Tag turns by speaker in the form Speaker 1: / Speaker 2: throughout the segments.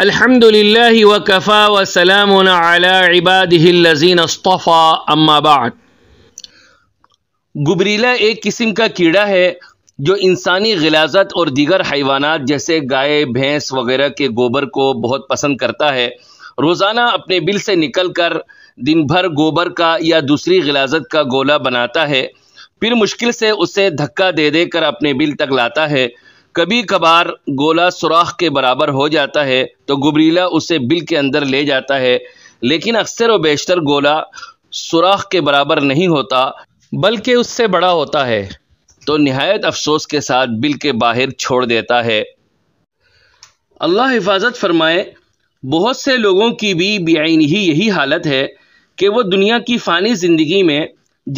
Speaker 1: अल्हम्दुलिल्लाह वकफ़ा वसलाम अबादिल्लजीनफ़ा अम्माबाद गुबरीला एक किस्म का कीड़ा है जो इंसानी गिलाजत और दीगर हैवाना जैसे गाय भैंस वगैरह के गोबर को बहुत पसंद करता है रोज़ाना अपने बिल से निकल कर दिन भर गोबर का या दूसरी गिलाजत का गोला बनाता है फिर मुश्किल से उसे धक्का दे देकर अपने बिल तक लाता है कभी कभार गोला सुराख के बराबर हो जाता है तो गुबरीला उसे बिल के अंदर ले जाता है लेकिन अक्सर व बेशतर गोला सुराख के बराबर नहीं होता बल्कि उससे बड़ा होता है तो नहायत अफसोस के साथ बिल के बाहर छोड़ देता है अल्लाह हिफाजत फरमाए बहुत से लोगों की भी बेआन ही यही हालत है कि वह दुनिया की फ़ानी ज़िंदगी में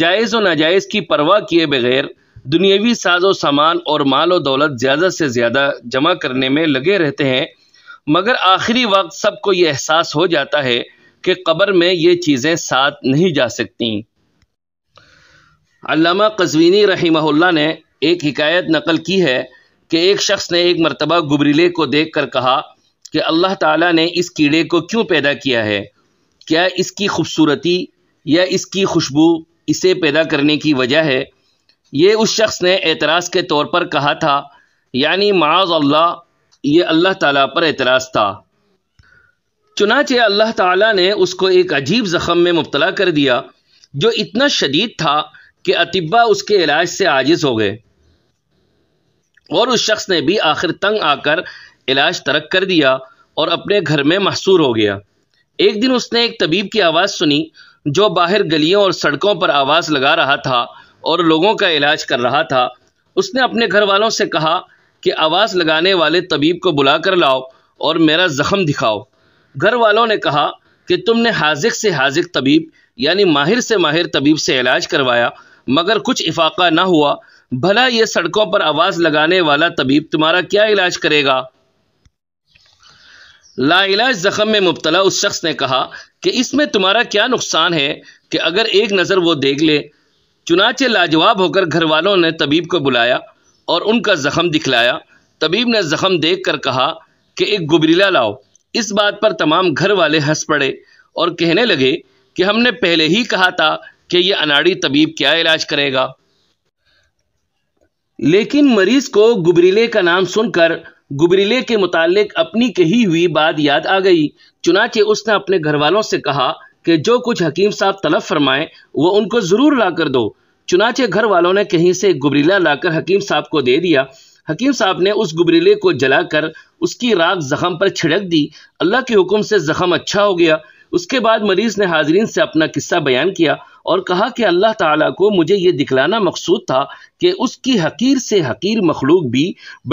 Speaker 1: जायज़ व नाजायज़ की परवाह किए बगैर दुनियावी साजो सामान और माल व दौलत ज़्यादा से ज़्यादा जमा करने में लगे रहते हैं मगर आखिरी वक्त सबको ये एहसास हो जाता है कि कब्र में ये चीज़ें साथ नहीं जा सकती अल्लामा कजवीनी रहीमहुल्ला ने एक हिकायत नकल की है कि एक शख्स ने एक मरतबा गुबरीले को देख कर कहा कि अल्लाह ताला ने इस कीड़े को क्यों पैदा किया है क्या इसकी खूबसूरती या इसकी खुशबू इसे पैदा करने की वजह है ये उस शख्स ने एतराज़ के तौर पर कहा था यानी माज अल्लाह ये अल्लाह ताला पर एतराज़ था चुनाचे अल्लाह ताला ने उसको एक अजीब ज़ख़म में मुबतला कर दिया जो इतना शदीद था कि अतिबा उसके इलाज से आजिज हो गए और उस शख्स ने भी आखिर तंग आकर इलाज तरक कर दिया और अपने घर में महसूर हो गया एक दिन उसने एक तबीब की आवाज़ सुनी जो बाहर गलियों और सड़कों पर आवाज़ लगा रहा था और लोगों का इलाज कर रहा था उसने अपने घर वालों से कहा कि आवाज़ लगाने वाले तबीब को बुला कर लाओ और मेरा जख्म दिखाओ घर वालों ने कहा कि तुमने हाजिक से हाजिक तबीब यानी माहिर से माहिर तबीब से इलाज करवाया मगर कुछ इफाका ना हुआ भला ये सड़कों पर आवाज़ लगाने वाला तबीब तुम्हारा क्या इलाज करेगा लाइलाज जख्म में मुबतला उस शख्स ने कहा कि इसमें तुम्हारा क्या नुकसान है कि अगर एक नज़र वो देख ले चुनाचे लाजवाब होकर घर वालों ने तबीब को बुलाया और उनका जख्म दिखलाया तबीब ने जख्म देख कर कहा कि एक गुबरीला लाओ इस बात पर तमाम घर वाले हंस पड़े और कहने लगे कि हमने पहले ही कहा था कि यह अनाड़ी तबीब क्या इलाज करेगा लेकिन मरीज को गुबरीले का नाम सुनकर गुबरीले के मुतालिक अपनी कही हुई बात याद आ गई चुनाचे उसने अपने घर वालों से कहा कि जो कुछ हकीम साहब तलब फरमाए वो उनको ज़रूर ला कर दो चुनाचे घर वालों ने कहीं से गुबरीला लाकर हकीम साहब को दे दिया हकीम साहब ने उस गुबरीले को जलाकर उसकी राख जख्म पर छिड़क दी अल्लाह के हुक्म से जख्म अच्छा हो गया उसके बाद मरीज ने हाजरीन से अपना किस्सा बयान किया और कहा कि अल्लाह ताला को मुझे ये दिखलाना मकसूद था कि उसकी हकीर से हकीर मखलूक भी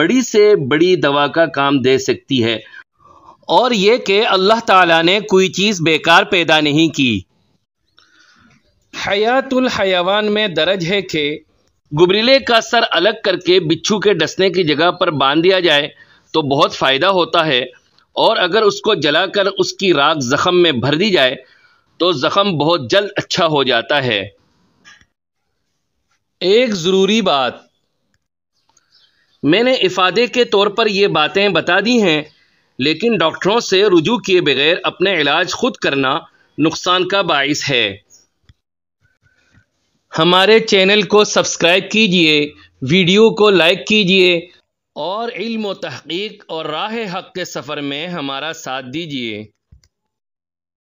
Speaker 1: बड़ी से बड़ी दवा का काम दे सकती है और ये कि अल्लाह ताला ने कोई चीज़ बेकार पैदा नहीं की हयातुल हयावान में दर्ज है कि गुबरीले का सर अलग करके बिच्छू के डसने की जगह पर बांध दिया जाए तो बहुत फ़ायदा होता है और अगर उसको जलाकर उसकी राख जख्म में भर दी जाए तो ज़ख़म बहुत जल्द अच्छा हो जाता है एक ज़रूरी बात मैंने इफ़ादे के तौर पर ये बातें बता दी हैं लेकिन डॉक्टरों से रुजू किए बगैर अपने इलाज खुद करना नुकसान का बायस है हमारे चैनल को सब्सक्राइब कीजिए वीडियो को लाइक कीजिए और इल्म तहकीक और राह हक के सफ़र में हमारा साथ दीजिए